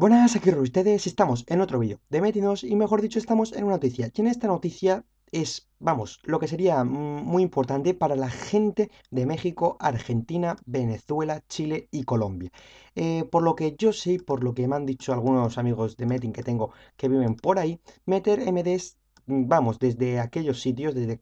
Buenas, aquí todos ustedes, estamos en otro vídeo de Metinos y mejor dicho estamos en una noticia y en esta noticia es, vamos, lo que sería mm, muy importante para la gente de México, Argentina, Venezuela, Chile y Colombia. Eh, por lo que yo sé, por lo que me han dicho algunos amigos de Metin que tengo que viven por ahí, Meter MDs Mm, vamos, desde aquellos sitios, desde,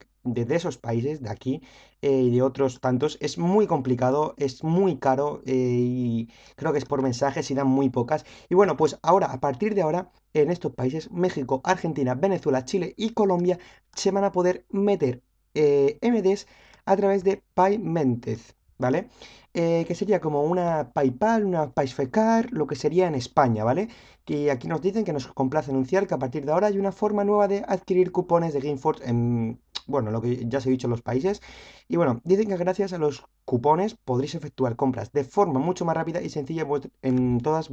esos países, de aquí eh, y de otros tantos, es muy complicado, es muy caro eh, y creo que es por mensajes y dan muy pocas. Y bueno, pues ahora, a partir de ahora, en estos países, México, Argentina, Venezuela, Chile y Colombia, se van a poder meter eh, MDs a través de Paymentez. ¿vale? Eh, que sería como una PayPal, una Paisfecar, lo que sería en España, ¿vale? Que aquí nos dicen que nos complace anunciar que a partir de ahora hay una forma nueva de adquirir cupones de GameForce en bueno, lo que ya se ha dicho, en los países. Y bueno, dicen que gracias a los cupones podréis efectuar compras de forma mucho más rápida y sencilla en todas,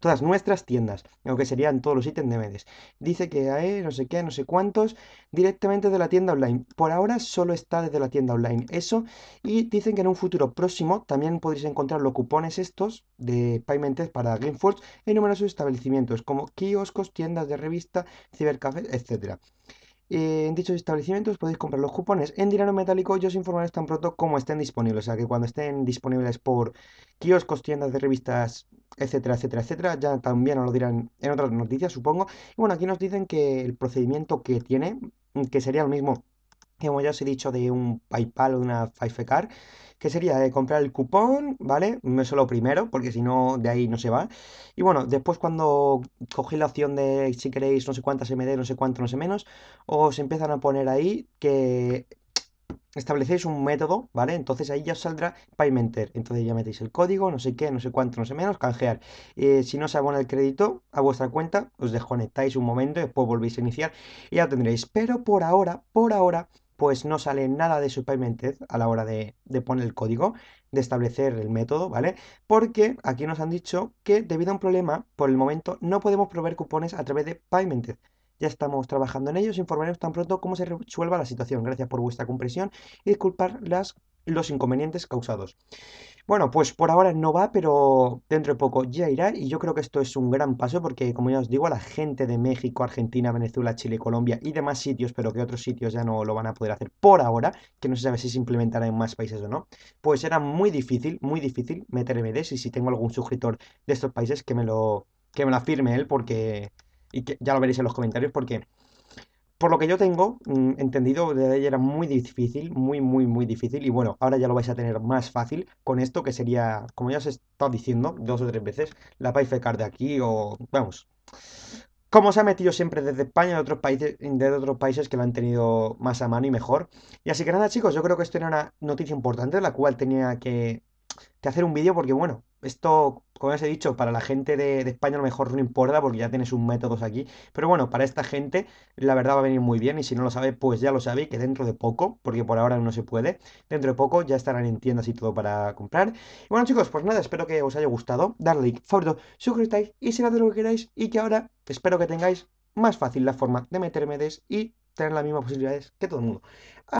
todas nuestras tiendas, lo que serían todos los ítems de Medes. Dice que hay e, no sé qué, no sé cuántos, directamente de la tienda online. Por ahora solo está desde la tienda online eso. Y dicen que en un futuro próximo también podréis encontrar los cupones estos de Payment para Gameforce en numerosos establecimientos como kioscos, tiendas de revista, cibercafé, etc. Eh, en dichos establecimientos podéis comprar los cupones en dinero metálico yo os informaré tan pronto como estén disponibles. O sea que cuando estén disponibles por kioscos, tiendas de revistas, etcétera, etcétera, etcétera, ya también os lo dirán en otras noticias, supongo. Y bueno, aquí nos dicen que el procedimiento que tiene, que sería lo mismo como ya os he dicho, de un PayPal o de una 5 que sería comprar el cupón, ¿vale? Eso lo primero, porque si no, de ahí no se va. Y bueno, después cuando cogéis la opción de si queréis no sé cuántas MD, no sé cuánto, no sé menos, os empiezan a poner ahí que establecéis un método, ¿vale? Entonces ahí ya os saldrá Paymenter, Entonces ya metéis el código, no sé qué, no sé cuánto, no sé menos, canjear. Eh, si no se abona el crédito a vuestra cuenta, os desconectáis un momento, después volvéis a iniciar y ya tendréis. Pero por ahora, por ahora, pues no sale nada de Paymented a la hora de, poner el código, de establecer el método, ¿vale? Porque aquí nos han dicho que debido a un problema, por el momento no podemos proveer cupones a través de Paymented. Ya estamos trabajando en ello, os informaremos tan pronto como se resuelva la situación. Gracias por vuestra comprensión y disculpar las los inconvenientes causados. Bueno, pues por ahora no va, pero dentro de poco ya irá y yo creo que esto es un gran paso porque, como ya os digo, la gente de México, Argentina, Venezuela, Chile, Colombia y demás sitios, pero que otros sitios ya no lo van a poder hacer por ahora, que no se sabe si se implementará en más países o no, pues era muy difícil, muy difícil meter MDs y si tengo algún suscriptor de estos países que me lo, que me lo afirme él porque... Y que ya lo veréis en los comentarios porque por lo que yo tengo mm, entendido, de ayer era muy difícil, muy, muy, muy difícil. Y bueno, ahora ya lo vais a tener más fácil con esto que sería, como ya os he estado diciendo dos o tres veces, la Card de aquí o, vamos, como se ha metido siempre desde España y otros países, de otros países que lo han tenido más a mano y mejor. Y así que nada, chicos, yo creo que esto era una noticia importante, la cual tenía que hacer un vídeo porque, bueno, esto, como os he dicho, para la gente de, España a lo mejor no importa porque ya tiene un métodos aquí. Pero bueno, para esta gente la verdad va a venir muy bien y si no lo sabe, pues ya lo sabe que dentro de poco, porque por ahora no se puede, dentro de poco ya estarán en tiendas y todo para comprar. Y bueno chicos, pues nada, espero que os haya gustado. Darle like, favorito, suscríbete y si lo que queráis y que ahora espero que tengáis más fácil la forma de meterme y tener las mismas posibilidades que todo el mundo.